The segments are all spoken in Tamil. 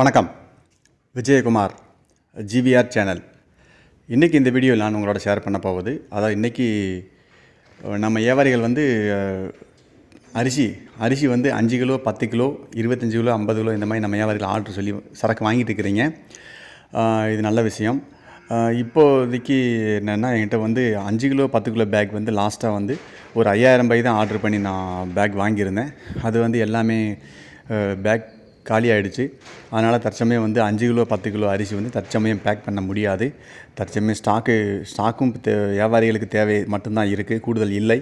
வணக்கம் விஜயகுமார் ஜிவிஆர் சேனல் இன்றைக்கி இந்த வீடியோ நான் உங்களோட ஷேர் பண்ண போகுது அதாவது இன்றைக்கி நம்ம வியாபாரிகள் வந்து அரிசி அரிசி வந்து அஞ்சு கிலோ பத்து கிலோ இருபத்தஞ்சி கிலோ ஐம்பது கிலோ இந்த மாதிரி நம்ம வியாபாரிகள் ஆர்டர் சொல்லி சரக்கு வாங்கிட்டு இருக்கிறீங்க இது நல்ல விஷயம் இப்போதைக்கு என்னென்னா என்கிட்ட வந்து அஞ்சு கிலோ பத்து கிலோ பேக் வந்து லாஸ்ட்டாக வந்து ஒரு ஐயாயிரம் பை தான் ஆர்டர் பண்ணி நான் பேக் வாங்கியிருந்தேன் அது வந்து எல்லாமே பேக் காலி ஆகிடுச்சு அதனால் தற்சமயம் வந்து அஞ்சு கிலோ பத்து கிலோ அரிசி வந்து தற்சமயம் பேக் பண்ண முடியாது தற்சமயம் ஸ்டாக்கு ஸ்டாக்கும் வியாபாரிகளுக்கு தேவை மட்டும்தான் இருக்குது கூடுதல் இல்லை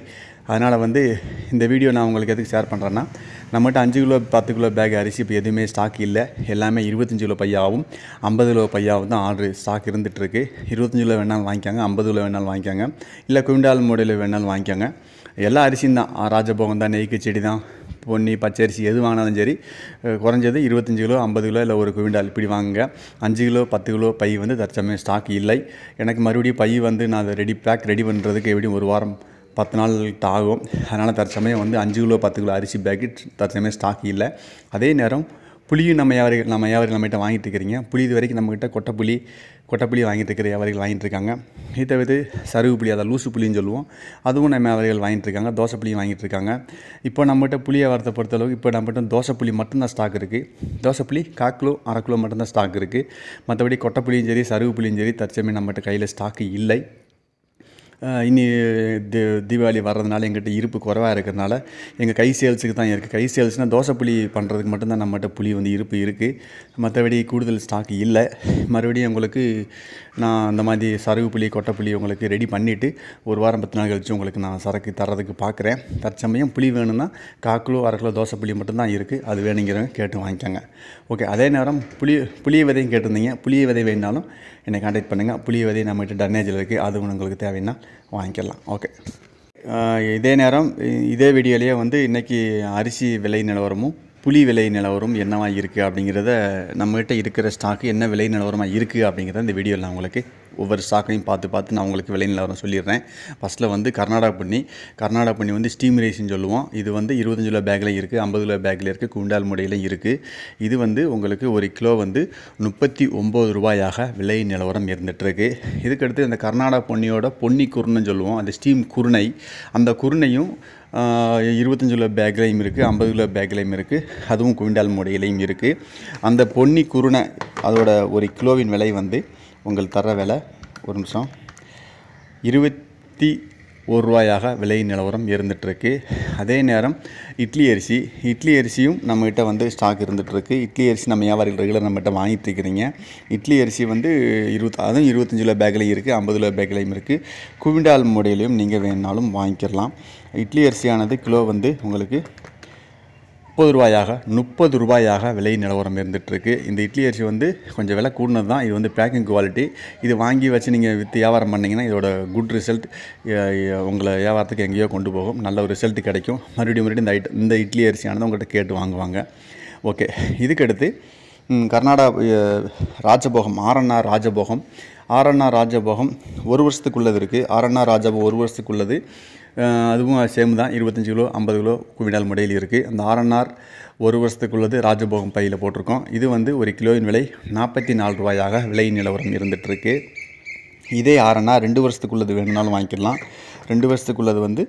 அதனால் வந்து இந்த வீடியோ நான் உங்களுக்கு எதுக்கு ஷேர் பண்ணுறேன்னா நம்மகிட்ட அஞ்சு கிலோ பத்து கிலோ பேக் அரிசி இப்போ எதுவுமே ஸ்டாக் இல்லை எல்லாமே இருபத்தஞ்சு கிலோ பையாவும் ஐம்பது கிலோ பையாவும் தான் ஆர்டர் ஸ்டாக் இருந்துகிட்ருக்கு இருபத்தஞ்சு கிலோ வேணாலும் வாங்கிக்காங்க ஐம்பது கிலோ வேணாலும் வாங்கிக்காங்க இல்லை குவிண்டால் மோடையில் வேணாலும் வாங்கிக்காங்க எல்லா அரிசியும் தான் ராஜபோகம் தான் நெய்க்கு செடி தான் பொன்னி பச்சரிசி எது வாங்கினாலும் சரி குறைஞ்சது இருபத்தஞ்சி கிலோ ஐம்பது கிலோ இல்லை ஒரு குவிண்டால் இப்படி வாங்குங்க அஞ்சு கிலோ பத்து கிலோ பை வந்து தற்சமயம் ஸ்டாக் இல்லை எனக்கு மறுபடியும் பை வந்து நான் அதை ரெடி பேக் ரெடி பண்ணுறதுக்கு எப்படியும் ஒரு வாரம் பத்து நாள் ஆகும் அதனால் தற்சமயம் வந்து அஞ்சு கிலோ பத்து கிலோ அரிசி பேக்கெட் தற்சமயம் ஸ்டாக் இல்லை அதே நேரம் புளியும் நம்ம வியாபாரிகள் நம்ம வியாபாரிகள் நம்மகிட்ட வாங்கிட்டு இருக்கிறீங்க புளி இது வரைக்கும் நம்மக்கிட்ட கொட்டை புளி வாங்கிட்டு இருக்கிற வியாபாரிகள் வாங்கிட்டு இருக்காங்க இதை தவிர்த்து சருகு புளி அதாவது லூசு புளின்னு சொல்லுவோம் அதுவும் நம்ம வியாபாரிகள் வாங்கிட்டு இருக்காங்க தோசை புளியும் வாங்கிட்டு இருக்காங்க இப்போ நம்மகிட்ட வாரத்தை பொறுத்த பொறுத்தளவுக்கு இப்போ நம்மகிட்ட தோசை புளி மட்டும்தான் ஸ்டாக் இருக்குது தோசை புளி கால் கிலோ அரை கிலோ மட்டும்தான் ஸ்டாக் இருக்குது மற்றபடி புளியும் சரி சருகு புளியும் சரி தற்சமயம் நம்மகிட்ட கையில் ஸ்டாக்கு இல்லை இனி தி தீபாவளி வர்றதுனால எங்கிட்ட இருப்பு குறைவாக இருக்கிறதுனால எங்கள் கை சேல்ஸுக்கு தான் இருக்குது கை சேல்ஸ்னால் தோசை புளி பண்ணுறதுக்கு மட்டும்தான் நம்மகிட்ட புளி வந்து இருப்பு இருக்குது மற்றபடி கூடுதல் ஸ்டாக் இல்லை மறுபடியும் உங்களுக்கு நான் அந்த மாதிரி சரகு புளி கொட்டை புளி உங்களுக்கு ரெடி பண்ணிவிட்டு ஒரு வாரம் பத்து நாள் கழித்து உங்களுக்கு நான் சரக்கு தர்றதுக்கு பார்க்குறேன் தற்சமயம் புளி வேணும்னா காக்கிலோ அரை கிலோ தோசை புளி மட்டும்தான் இருக்குது அது வேணுங்கிறவங்க கேட்டு வாங்கிக்கோங்க ஓகே அதே நேரம் புளி புளிய விதையும் கேட்டிருந்தீங்க புளிய விதை வேணாலும் என்னை கான்டாக்ட் பண்ணுங்கள் புளிய விதை நம்மகிட்ட டன்னேஜில் இருக்குது அது உங்களுக்கு தேவைன்னா வாங்கிக்கலாம் ஓகே இதே நேரம் இதே வீடியோலேயே வந்து இன்றைக்கி அரிசி விலை நிலவரமும் புலி விலை நிலவரம் என்னவாக இருக்குது அப்படிங்கிறத நம்மகிட்ட இருக்கிற ஸ்டாக்கு என்ன விலை நிலவரமாக இருக்குது அப்படிங்கிறத இந்த வீடியோவில் நான் உங்களுக்கு ஒவ்வொரு ஸ்டாக்கையும் பார்த்து பார்த்து நான் உங்களுக்கு விலை நிலவரம் சொல்லிடுறேன் ஃபஸ்ட்டில் வந்து கர்நாடகா பண்ணி கர்நாடகா பண்ணி வந்து ஸ்டீம் ரைஸ்ன்னு சொல்லுவோம் இது வந்து இருபத்தஞ்சு கிலோ பேக்கில் இருக்குது ஐம்பது கிலோ பேக்கில் இருக்குது குண்டால் முடையில் இருக்குது இது வந்து உங்களுக்கு ஒரு கிலோ வந்து முப்பத்தி ஒம்பது ரூபாயாக விலை நிலவரம் இருந்துகிட்ருக்கு இதுக்கடுத்து அந்த கர்நாடகா பொன்னியோட பொன்னி குருணைன்னு சொல்லுவோம் அந்த ஸ்டீம் குருணை அந்த குருணையும் இருபத்தஞ்சு கிலோ பேக்லையும் இருக்குது ஐம்பது கிலோ பேக்லையும் இருக்குது அதுவும் குவிண்டால் மூடையிலையும் இருக்குது அந்த பொன்னி குருணை அதோட ஒரு கிலோவின் விலை வந்து உங்கள் தர விலை ஒரு நிமிஷம் இருபத்தி ஒரு ரூபாயாக விலை நிலவரம் இருந்துகிட்ருக்கு அதே நேரம் இட்லி அரிசி இட்லி அரிசியும் நம்மகிட்ட வந்து ஸ்டாக் இருந்துகிட்ருக்கு இட்லி அரிசி நம்ம வியாபாரிகள் ரெகுலர் நம்மகிட்ட வாங்கிட்டு இருக்கிறீங்க இட்லி அரிசி வந்து இருபத்த அதுவும் இருபத்தஞ்சி கிலோ பேக்லையும் இருக்குது ஐம்பது கிலோ பேக்லையும் இருக்குது குவிண்டால் முறையிலையும் நீங்கள் வேணுனாலும் வாங்கிக்கலாம் இட்லி அரிசியானது கிலோ வந்து உங்களுக்கு முப்பது ரூபாயாக முப்பது ரூபாயாக விலை நிலவரம் இருந்துகிட்ருக்கு இந்த இட்லி அரிசி வந்து கொஞ்சம் விலை கூடினது தான் இது வந்து பேக்கிங் குவாலிட்டி இது வாங்கி வச்சு நீங்கள் வித் வியாபாரம் பண்ணிங்கன்னா இதோட குட் ரிசல்ட் உங்களை வியாபாரத்துக்கு எங்கேயோ கொண்டு போகும் நல்ல ஒரு ரிசல்ட் கிடைக்கும் மறுபடியும் மறுபடியும் இந்த ஐட் இந்த இட்லி அரிசியானது உங்கள்கிட்ட கேட்டு வாங்குவாங்க ஓகே இதுக்கடுத்து கர்நாடகா ராஜபோகம் ஆரண்ணா ராஜபோகம் ஆரண்ணா ராஜபோகம் ஒரு வருஷத்துக்குள்ளது இருக்குது ஆரண்ணா ராஜபோகம் ஒரு வருஷத்துக்குள்ளது அதுவும் சேம் தான் இருபத்தஞ்சி கிலோ ஐம்பது கிலோ குவிடால் முடையில் இருக்குது அந்த ஆர்என்ஆர் ஒரு வருஷத்துக்குள்ளது ராஜபோகம் பையில் போட்டிருக்கோம் இது வந்து ஒரு கிலோவின் விலை நாற்பத்தி நாலு ரூபாயாக விலை நிலவரம் இருந்துகிட்ருக்கு இதே ஆரனா ரெண்டு வருஷத்துக்குள்ளது வேணும்னாலும் வாங்கிக்கலாம் ரெண்டு வருஷத்துக்குள்ளது வந்து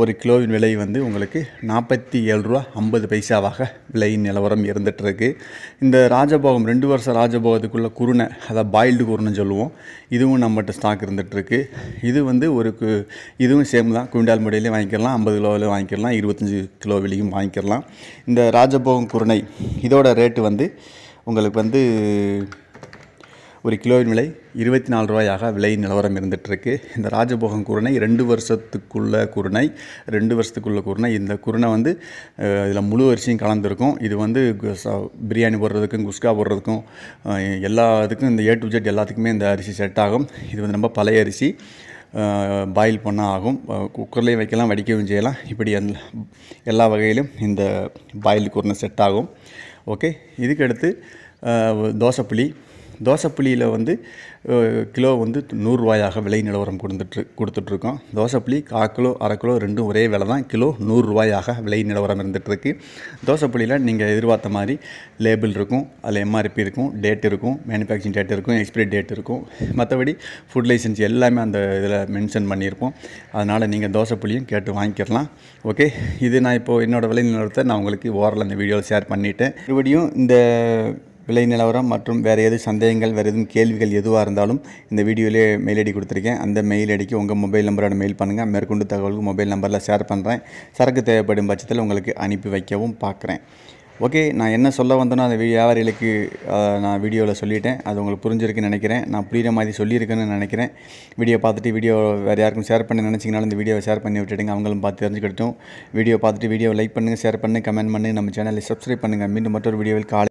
ஒரு கிலோவின் விலை வந்து உங்களுக்கு நாற்பத்தி ஏழு ரூபா ஐம்பது பைசாவாக விலையின் நிலவரம் இருந்துகிட்ருக்கு இந்த ராஜபோகம் ரெண்டு வருஷம் ராஜபோகத்துக்குள்ளே குருணை அதாவது பாயில்டு குருணைன்னு சொல்லுவோம் இதுவும் நம்மகிட்ட ஸ்டாக் இருந்துகிட்ருக்கு இது வந்து ஒரு இதுவும் சேம் தான் குவிண்டால் முறையிலே வாங்கிக்கலாம் ஐம்பது கிலோவிலையும் வாங்கிக்கலாம் இருபத்தஞ்சி கிலோ விலையும் வாங்கிக்கலாம் இந்த ராஜபோகம் குருணை இதோட ரேட்டு வந்து உங்களுக்கு வந்து ஒரு கிலோவின் விலை இருபத்தி நாலு ரூபாயாக விலை நிலவரம் இருந்துகிட்ருக்கு இந்த ராஜபோகம் குருணை ரெண்டு வருஷத்துக்குள்ள குருணை ரெண்டு வருஷத்துக்குள்ள குருணை இந்த குருணை வந்து இதில் முழு அரிசியும் கலந்துருக்கும் இது வந்து பிரியாணி போடுறதுக்கும் குஸ்கா போடுறதுக்கும் எல்லா இதுக்கும் இந்த ஏ டு ஜெட் எல்லாத்துக்குமே இந்த அரிசி செட் ஆகும் இது வந்து ரொம்ப பழைய அரிசி பாயில் பண்ணால் ஆகும் குக்கர்லேயும் வைக்கலாம் வடிக்கவும் செய்யலாம் இப்படி எல்லா வகையிலும் இந்த பாயில் குருணை செட் ஆகும் ஓகே இதுக்கடுத்து தோசைப்புளி புளியில் வந்து கிலோ வந்து நூறுரூவாயாக விலை நிலவரம் கொடுத்துட்டு கொடுத்துட்ருக்கோம் தோசைப்புளி கால் கிலோ அரை கிலோ ரெண்டும் ஒரே விலை தான் கிலோ நூறுரூவாயாக விலை நிலவரம் இருந்துகிட்ருக்கு தோசைப்புளியில் நீங்கள் எதிர்பார்த்த மாதிரி லேபிள் இருக்கும் அதில் எம்ஆர்பி இருக்கும் டேட் இருக்கும் மேனுஃபேக்சரிங் டேட் இருக்கும் எக்ஸ்பிரி டேட் இருக்கும் மற்றபடி ஃபுட் லைசன்ஸ் எல்லாமே அந்த இதில் மென்ஷன் பண்ணியிருப்போம் அதனால் நீங்கள் தோசைப்புளியும் கேட்டு வாங்கிக்கிறலாம் ஓகே இது நான் இப்போது என்னோடய விலை நிலவரத்தை நான் உங்களுக்கு ஓரளவு அந்த வீடியோவில் ஷேர் பண்ணிவிட்டேன் மறுபடியும் இந்த விலை நிலவரம் மற்றும் வேறு எதுவும் சந்தேகங்கள் வேறு எதுவும் கேள்விகள் எதுவாக இருந்தாலும் இந்த வீடியோவிலே மெயில் ஐடி கொடுத்துருக்கேன் அந்த மெயில் ஐடிக்கு உங்கள் மொபைல் நம்பரோட மெயில் பண்ணுங்கள் மேற்கொண்டு தகவலுக்கு மொபைல் நம்பரில் ஷேர் பண்ணுறேன் சரக்கு தேவைப்படும் பட்சத்தில் உங்களுக்கு அனுப்பி வைக்கவும் பார்க்குறேன் ஓகே நான் என்ன சொல்ல வந்தேனோ அந்த வியாபாரிகளுக்கு நான் வீடியோவில் சொல்லிட்டேன் அது உங்களுக்கு புரிஞ்சிருக்குன்னு நினைக்கிறேன் நான் புரிகிற மாதிரி சொல்லியிருக்கேன்னு நினைக்கிறேன் வீடியோ பார்த்துட்டு வீடியோ வேறு யாருக்கும் ஷேர் பண்ண நினச்சிங்கனாலும் இந்த வீடியோவை ஷேர் பண்ணி விட்டுடுங்க அவங்களும் பார்த்து தெரிஞ்சுக்கிட்டும் வீடியோ பார்த்துட்டு வீடியோ லைக் பண்ணுங்கள் ஷேர் பண்ணுங்கள் கமெண்ட் பண்ணுங்கள் நம்ம சேனலில் சப்ஸ்கிரைப் பண்ணுங்கள் மீண்டும் மற்றொரு வீடியோவில் காலை